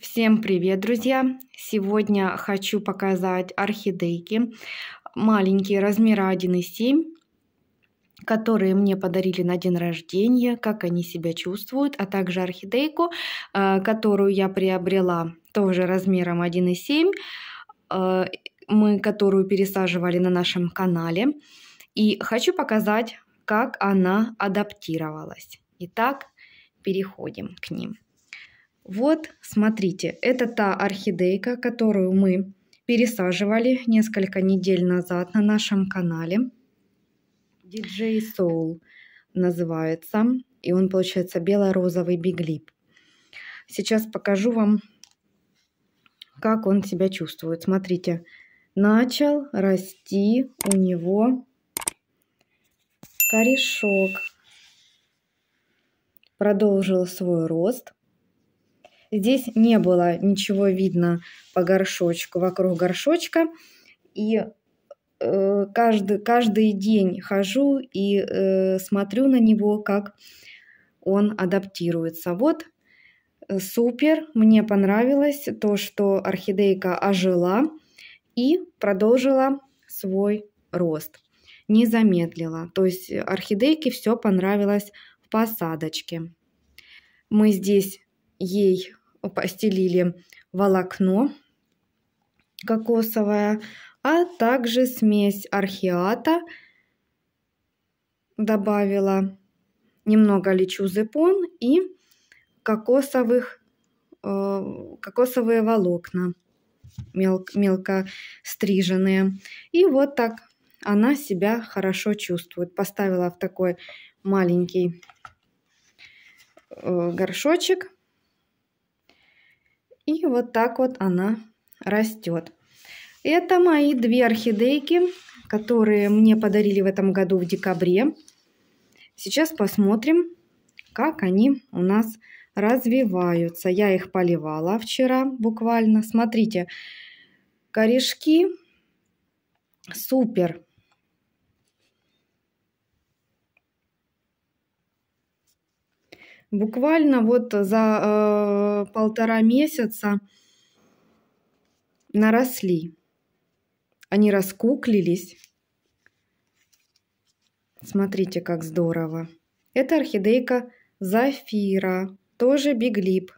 Всем привет, друзья! Сегодня хочу показать орхидейки маленькие размера 1,7 которые мне подарили на день рождения, как они себя чувствуют, а также орхидейку, э, которую я приобрела тоже размером 1,7, э, мы которую пересаживали на нашем канале. И хочу показать, как она адаптировалась. Итак, переходим к ним. Вот, смотрите, это та орхидейка, которую мы пересаживали несколько недель назад на нашем канале. DJ Soul называется, и он получается бело-розовый биглип. Сейчас покажу вам, как он себя чувствует. Смотрите, начал расти у него корешок. Продолжил свой рост. Здесь не было ничего видно по горшочку, вокруг горшочка. И э, каждый, каждый день хожу и э, смотрю на него, как он адаптируется. Вот э, супер, мне понравилось то, что орхидейка ожила и продолжила свой рост, не замедлила. То есть орхидейке все понравилось в посадочке. Мы здесь ей постелили волокно кокосовое, а также смесь археата добавила немного личузепон и кокосовых, э, кокосовые волокна мел, мелко стриженные. И вот так она себя хорошо чувствует. Поставила в такой маленький э, горшочек и вот так вот она растет. Это мои две орхидейки, которые мне подарили в этом году в декабре. Сейчас посмотрим, как они у нас развиваются. Я их поливала вчера буквально. Смотрите, корешки супер Буквально вот за э, полтора месяца наросли. Они раскуклились. Смотрите, как здорово. Это орхидейка Зафира, тоже биглип.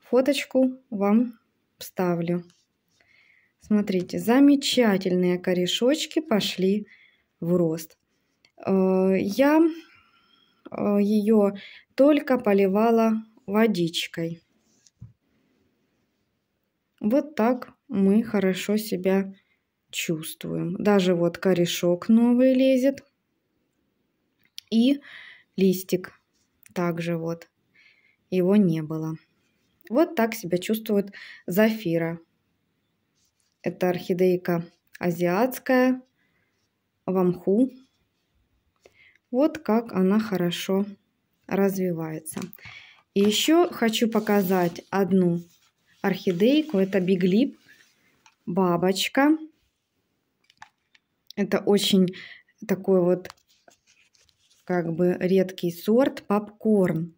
Фоточку вам вставлю. Смотрите, замечательные корешочки пошли в рост. Э, я Э, ее только поливала водичкой. Вот так мы хорошо себя чувствуем. Даже вот корешок новый лезет. И листик также вот. Его не было. Вот так себя чувствует зафира. Это орхидейка азиатская, вамху вот как она хорошо развивается. И еще хочу показать одну орхидейку. Это биглип, бабочка. Это очень такой вот как бы редкий сорт попкорн.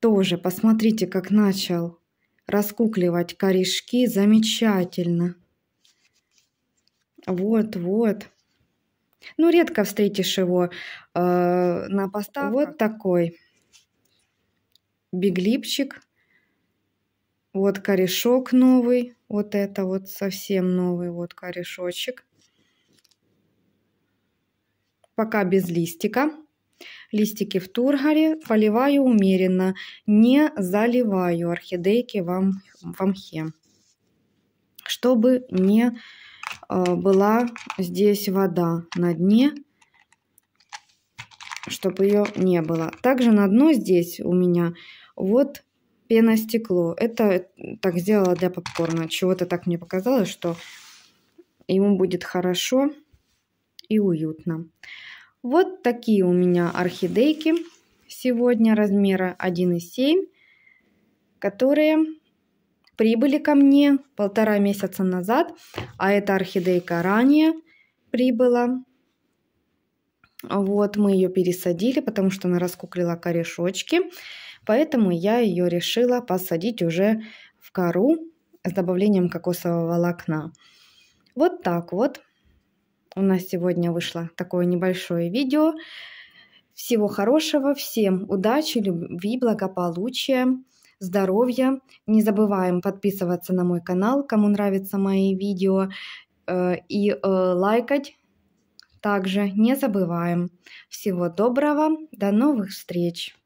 Тоже посмотрите, как начал раскукливать корешки. Замечательно. Вот, вот. Ну, редко встретишь его э, на поставках. Вот такой биглипчик. Вот корешок новый. Вот это вот совсем новый вот корешочек. Пока без листика. Листики в тургоре. поливаю умеренно, не заливаю орхидейки в, ам, в амхе, чтобы не Э, была здесь вода на дне, чтобы ее не было. Также на дно здесь у меня вот пеностекло. Это так сделала для попкорна. Чего-то так мне показалось, что ему будет хорошо и уютно. Вот такие у меня орхидейки сегодня размера 1,7, которые прибыли ко мне полтора месяца назад, а эта орхидейка ранее прибыла. Вот мы ее пересадили, потому что она раскуклила корешочки, поэтому я ее решила посадить уже в кору с добавлением кокосового волокна. Вот так вот. У нас сегодня вышло такое небольшое видео. Всего хорошего, всем удачи, любви, благополучия здоровья. Не забываем подписываться на мой канал, кому нравятся мои видео, э, и э, лайкать также не забываем. Всего доброго, до новых встреч!